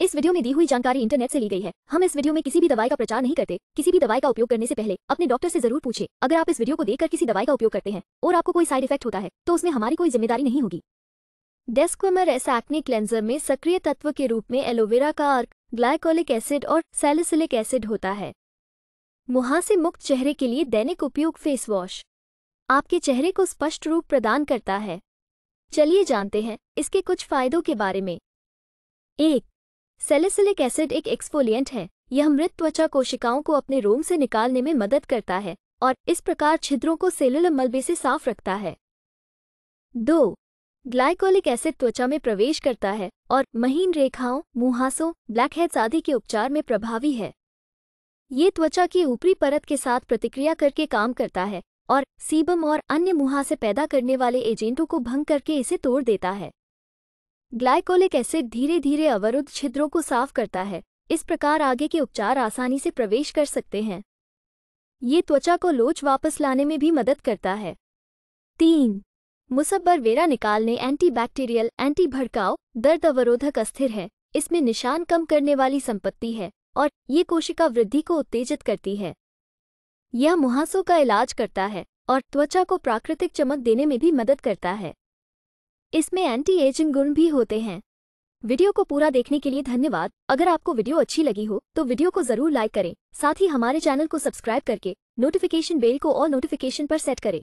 इस वीडियो में दी हुई जानकारी इंटरनेट से ली गई है हम इस वीडियो में किसी भी दवाई का प्रचार नहीं करते किसी भी दवाई का उपयोग करने से पहले अपने डॉक्टर से जरूर पूछे अगर आप इस वीडियो को देखकर किसी दवाई का उपयोग करते हैं और आपको कोई साइड इफेक्ट होता है तो उसमें हमारी कोई जिम्मेदारी नहीं होगी डेस्कमर एस एक्ने क्लेंजर में सक्रिय तत्व के रूप में एलोवेरा का अर्क ग्लाइकोलिक एसिड और सैलिसिलिक एसिड होता है मुहासे मुक्त चेहरे के लिए दैनिक उपयोग फेस वॉश आपके चेहरे को स्पष्ट रूप प्रदान करता है चलिए जानते हैं इसके कुछ फायदों के बारे में एक सेलिसिलिक एसिड एक एक्सफोलिएंट है यह मृत त्वचा कोशिकाओं को अपने रोम से निकालने में मदद करता है और इस प्रकार छिद्रों को सेलुलर मलबे से साफ रखता है दो ग्लाइकोलिक एसिड त्वचा में प्रवेश करता है और महीन रेखाओं मुहासों ब्लैकहेड्स आदि के उपचार में प्रभावी है ये त्वचा की ऊपरी परत के साथ प्रतिक्रिया करके काम करता है और सीबम और अन्य मुहासे पैदा करने वाले एजेंटों को भंग करके इसे तोड़ देता है ग्लाइकोलिक एसिड धीरे धीरे अवरुद्ध छिद्रों को साफ करता है इस प्रकार आगे के उपचार आसानी से प्रवेश कर सकते हैं ये त्वचा को लोच वापस लाने में भी मदद करता है तीन मुसब्बर वेरा निकालने एंटीबैक्टीरियल एंटी भड़काव दर्द अवरोधक अस्थिर है इसमें निशान कम करने वाली संपत्ति है और ये कोशिका वृद्धि को उत्तेजित करती है यह मुहासों का इलाज करता है और त्वचा को प्राकृतिक चमक देने में भी मदद करता है इसमें एंटी एजिंग गुण भी होते हैं वीडियो को पूरा देखने के लिए धन्यवाद अगर आपको वीडियो अच्छी लगी हो तो वीडियो को जरूर लाइक करें साथ ही हमारे चैनल को सब्सक्राइब करके नोटिफिकेशन बेल को और नोटिफिकेशन पर सेट करें